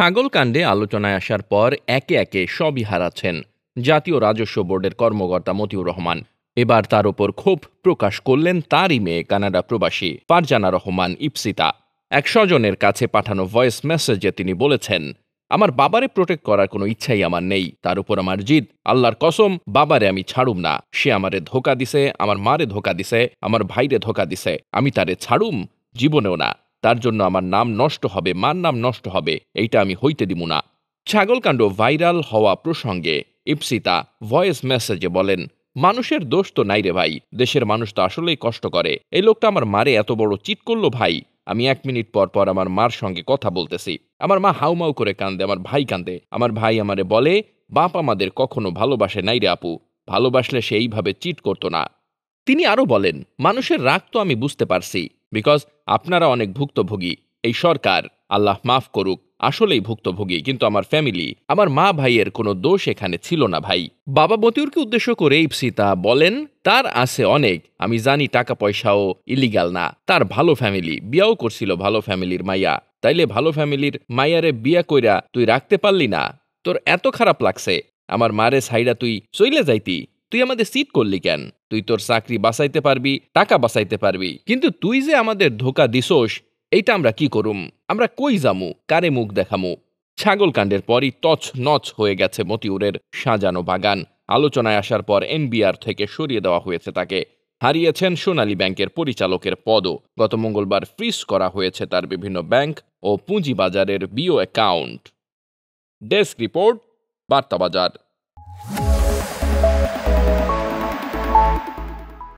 ছাগল কাণ্ডে আলোচনায় আসার পর একে একে সবই হারাচ্ছেন জাতীয় রাজস্ব বোর্ডের কর্মকর্তা মতিউর রহমান এবার তার ওপর ক্ষোভ প্রকাশ করলেন তারই মেয়ে কানাডা প্রবাসী পারজানা রহমান ইপসিতা এক স্বজনের কাছে পাঠানো ভয়েস মেসেজে তিনি বলেছেন আমার বাবারে প্রোটেক্ট করার কোনো ইচ্ছাই আমার নেই তার উপর আমার জিদ আল্লাহর কসম বাবারে আমি ছাড়ুম না সে আমারে ধোকা দিছে আমার মারে ধোকা দিছে আমার ভাইরে ধোকা দিছে আমি তারে ছাড়ুম জীবনেও না তার জন্য আমার নাম নষ্ট হবে মার নাম নষ্ট হবে এইটা আমি হইতে দিব না ছাগলকাণ্ড ভাইরাল হওয়া প্রসঙ্গে ইপসিতা ভয়েস মেসেজে বলেন মানুষের দোষ তো নাই রে ভাই দেশের মানুষ তো আসলেই কষ্ট করে এই লোকটা আমার মারে এত বড় চিট করলো ভাই আমি এক মিনিট পর পর আমার মার সঙ্গে কথা বলতেছি আমার মা হাউমাউ করে কান্দে আমার ভাই কান্দে আমার ভাই আমারে বলে বাপ আমাদের কখনো ভালোবাসে নাই রে আপু ভালোবাসলে সে এইভাবে চিট করতো না তিনি আরও বলেন মানুষের রাগ তো আমি বুঝতে পারছি বিকজ আপনারা অনেক ভুক্তভোগী এই সরকার আল্লাহ মাফ করুক আসলেই ভুক্তভোগী কিন্তু আমার ফ্যামিলি আমার মা ভাইয়ের কোনো দোষ এখানে ছিল না ভাই বাবা মতিউরকে উদ্দেশ্য করে ইপসিতা বলেন তার আছে অনেক আমি জানি টাকা পয়সাও ইলিগাল না তার ভালো ফ্যামিলি বিয়াও করছিল ভালো ফ্যামিলির মাইয়া তাইলে ভালো ফ্যামিলির মাইয়ারে বিয়া কইরা তুই রাখতে পারলি না তোর এত খারাপ লাগছে আমার মারে সাইডা তুই চইলে যাইতি তুই আমাদের সিট করলি কেন তুই তোর চাকরি বাসাইতে পারবি টাকা বাসাইতে পারবি কিন্তু তুই যে আমাদের ধোকা দিসোস এইটা আমরা কি করুম আমরা কই জামু কারে মুখ দেখামু ছাগল কাণ্ডের পরই তছ নচ হয়ে গেছে মতিউরের সাজানো বাগান আলোচনায় আসার পর এনবিআর থেকে সরিয়ে দেওয়া হয়েছে তাকে হারিয়েছেন সোনালী ব্যাংকের পরিচালকের পদও গত মঙ্গলবার ফ্রিজ করা হয়েছে তার বিভিন্ন ব্যাংক ও পুঁজিবাজারের বিও অ্যাকাউন্ট ডেস্ক রিপোর্ট বার্তাবাজার